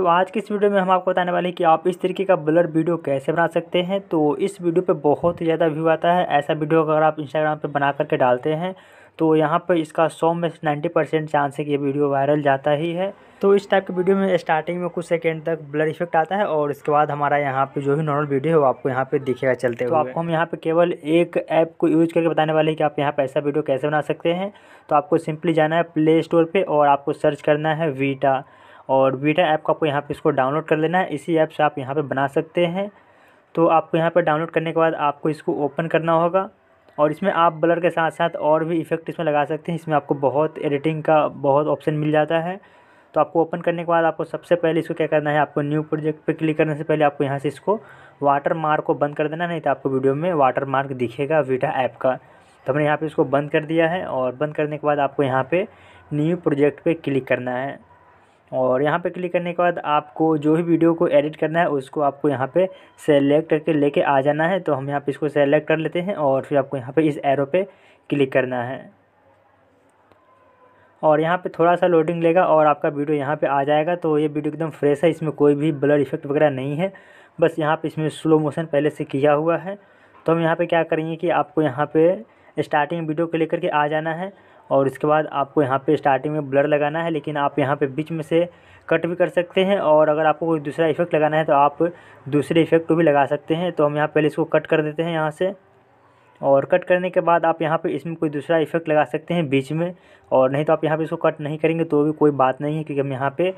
तो आज की इस वीडियो में हम आपको बताने वाले हैं कि आप इस तरीके का ब्लर वीडियो कैसे बना सकते हैं तो इस वीडियो पे बहुत ही ज़्यादा व्यू आता है ऐसा वीडियो अगर आप इंस्टाग्राम पे बना करके डालते हैं तो यहाँ पर इसका सौ में नाइन्टी परसेंट चांस है कि ये वीडियो वायरल जाता ही है तो इस टाइप के वीडियो में स्टार्टिंग में कुछ सेकेंड तक ब्लर इफेक्ट आता है और इसके बाद हमारा यहाँ पे जो भी नॉर्मल वीडियो है वो आपको यहाँ पे दिखेगा चलते तो आपको हम यहाँ पे केवल एक ऐप को यूज़ करके बताने वाले हैं कि आप यहाँ पे ऐसा वीडियो कैसे बना सकते हैं तो आपको सिंपली जाना है प्ले स्टोर पर और आपको सर्च करना है वीटा और वीटा ऐप का आपको यहाँ पे इसको डाउनलोड कर लेना है इसी ऐप से आप यहाँ पे बना सकते हैं तो आपको यहाँ पे डाउनलोड करने के बाद आपको इसको ओपन करना होगा और इसमें आप ब्लर के साथ साथ और भी इफ़ेक्ट इसमें लगा सकते हैं इसमें आपको बहुत एडिटिंग का बहुत ऑप्शन मिल जाता है तो आपको ओपन करने के बाद आपको सबसे पहले इसको क्या करना है आपको न्यू प्रोजेक्ट पर क्लिक करने से पहले आपको यहाँ से इसको वाटर मार्क को बंद कर देना नहीं तो आपको वीडियो में वाटर मार्क दिखेगा वीटा ऐप का तो हमने यहाँ पे इसको बंद कर दिया है और बंद करने के बाद आपको यहाँ पे न्यू प्रोजेक्ट पे क्लिक करना है और यहाँ पे क्लिक करने के बाद आपको जो भी वीडियो को एडिट करना है उसको आपको यहाँ पे सेलेक्ट करके लेके आ जाना है तो हम यहाँ पे इसको सेलेक्ट कर लेते हैं और फिर आपको यहाँ पे इस एरो पे क्लिक करना है और यहाँ पे थोड़ा सा लोडिंग लेगा और आपका वीडियो यहाँ पे आ जाएगा तो ये वीडियो एकदम फ्रेश है इसमें कोई भी ब्लर इफेक्ट वगैरह नहीं है बस यहाँ पर इसमें स्लो मोशन पहले से किया हुआ है तो हम यहाँ पर क्या करेंगे कि आपको यहाँ पर स्टार्टिंग वीडियो को लेकर के आ जाना है और इसके बाद आपको यहाँ पे स्टार्टिंग में ब्लर लगाना है लेकिन आप यहाँ पे बीच में से कट भी कर सकते हैं और अगर आपको कोई दूसरा इफेक्ट लगाना है तो आप दूसरे इफेक्ट को भी लगा सकते हैं तो हम यहाँ पहले इसको कट कर देते हैं यहाँ से और कट करने के बाद आप यहाँ पे इसमें कोई दूसरा इफेक्ट लगा सकते हैं बीच में और नहीं तो आप यहाँ पे इसको कट नहीं करेंगे तो भी कोई बात नहीं है क्योंकि हम यहाँ पे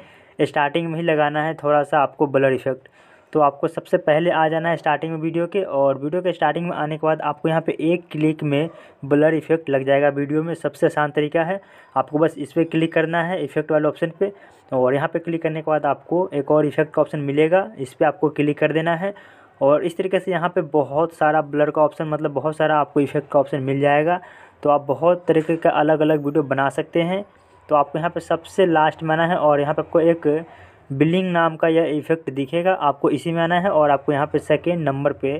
स्टार्टिंग में ही लगाना है थोड़ा सा आपको ब्लर इफेक्ट तो आपको सबसे पहले आ जाना है स्टार्टिंग में वीडियो के और वीडियो के स्टार्टिंग में आने के बाद आपको यहाँ पे एक क्लिक में ब्लर इफेक्ट लग जाएगा वीडियो में सबसे आसान तरीका है आपको बस इस पर क्लिक करना है इफेक्ट वाले ऑप्शन पे और यहाँ पे क्लिक करने के बाद आपको एक और इफेक्ट का ऑप्शन मिलेगा इस पर आपको क्लिक कर देना है और इस तरीके से यहाँ पर बहुत सारा ब्लर का ऑप्शन मतलब बहुत सारा आपको इफेक्ट का ऑप्शन मिल जाएगा तो आप बहुत तरीके का अलग अलग वीडियो बना सकते हैं तो आपको यहाँ पर सबसे लास्ट में आना है और यहाँ पर आपको एक बिलिंग नाम का यह इफेक्ट दिखेगा आपको इसी में आना है और आपको यहाँ पे सेकेंड नंबर पे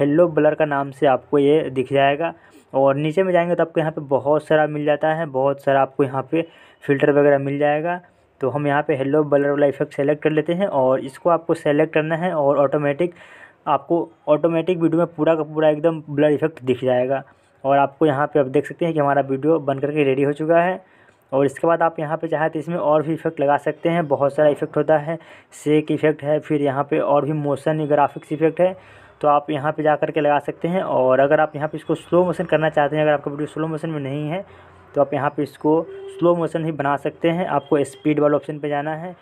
हेलो ब्लर का नाम से आपको ये दिख जाएगा और नीचे में जाएंगे तो आपको यहाँ पे बहुत सारा मिल जाता है बहुत सारा आपको यहाँ पे फिल्टर वगैरह मिल जाएगा तो हम यहाँ पे हेलो ब्लर वाला इफेक्ट सेलेक्ट कर लेते हैं और इसको आपको सेलेक्ट करना है और ऑटोमेटिक आपको ऑटोमेटिक वीडियो में पूरा का पूरा एकदम ब्लर इफेक्ट दिख जाएगा और आपको यहाँ पर आप देख सकते हैं कि हमारा वीडियो बन करके रेडी हो चुका है और इसके बाद आप यहाँ पे चाहे तो इसमें और भी इफ़ेक्ट लगा सकते हैं बहुत सारा इफ़ेक्ट होता है सेक इफ़ेक्ट है फिर यहाँ पे और भी मोशन ग्राफिक्स इफ़ेक्ट है तो आप यहाँ पे जा कर के लगा सकते हैं और अगर आप यहाँ पे इसको स्लो मोशन करना चाहते हैं अगर आपका वीडियो स्लो मोशन में नहीं है तो आप यहाँ पर इसको स्लो मोशन ही बना सकते हैं आपको स्पीड वाले ऑप्शन पर जाना है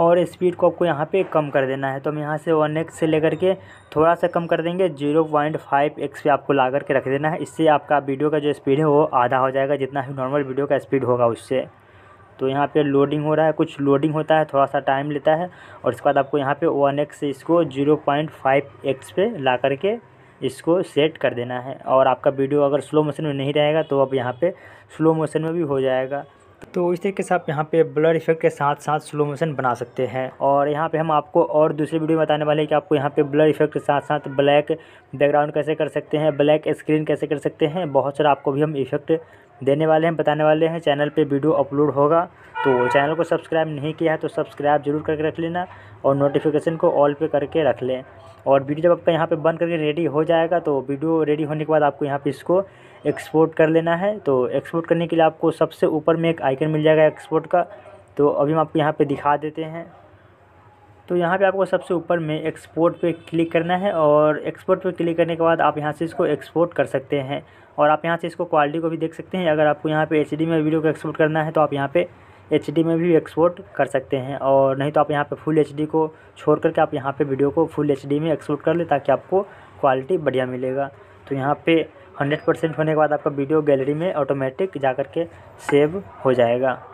और स्पीड को आपको यहाँ पे कम कर देना है तो हम यहाँ से वन एक्स से लेकर के थोड़ा सा कम कर देंगे जीरो पॉइंट फाइव एक्स पर आपको ला करके रख देना है इससे आपका वीडियो का जो स्पीड है वो आधा हो जाएगा जितना ही नॉर्मल वीडियो का स्पीड होगा उससे तो यहाँ पे लोडिंग हो रहा है कुछ लोडिंग होता है थोड़ा सा टाइम लेता है और इसके बाद आपको यहाँ पर वन एक्स से इसको जीरो पॉइंट फाइव एक्स पे ला करके इसको सेट कर देना है और आपका वीडियो अगर स्लो मोशन में नहीं रहेगा तो अब यहाँ पर स्लो मोशन में भी हो जाएगा तो इस तरीके से आप यहाँ पे ब्लर इफेक्ट के साथ साथ स्लो मोशन बना सकते हैं और यहाँ पे हम आपको और दूसरी वीडियो में बताने वाले हैं कि आपको यहाँ पे ब्लर इफेक्ट के साथ साथ ब्लैक बैकग्राउंड कैसे कर सकते हैं ब्लैक स्क्रीन कैसे कर सकते हैं बहुत सारा आपको भी हम इफेक्ट देने वाले हैं बताने वाले हैं चैनल पे वीडियो अपलोड होगा तो चैनल को सब्सक्राइब नहीं किया है तो सब्सक्राइब जरूर करके रख लेना और नोटिफिकेशन को ऑल पे करके रख लें और वीडियो जब आपका यहाँ पे बंद करके रेडी हो जाएगा तो वीडियो रेडी होने के बाद आपको यहाँ पे इसको एक्सपोर्ट कर लेना है तो एक्सपोर्ट करने के लिए आपको सबसे ऊपर में एक आइकन मिल जाएगा एक्सपोर्ट का तो अभी हम आपको यहाँ पर दिखा देते हैं तो यहाँ पे आपको सबसे ऊपर में एक्सपोर्ट पे क्लिक करना है और एक्सपोर्ट पे क्लिक करने के बाद आप यहाँ से इसको एक्सपोर्ट कर सकते हैं और आप यहाँ से इसको क्वालिटी को भी देख सकते हैं अगर आपको यहाँ पे एच में वीडियो को एक्सपोर्ट करना है तो आप यहाँ पे एच में भी एक्सपोर्ट कर सकते हैं और नहीं तो आप यहाँ पर फुल एच को छोड़ करके आप यहाँ पर वीडियो को फुल एच में एक्सपोर्ट कर ले ताकि आपको क्वालिटी बढ़िया मिलेगा तो यहाँ पर हंड्रेड परसेंट होने के बाद आपका वीडियो गैलरी में ऑटोमेटिक जा के सेव हो जाएगा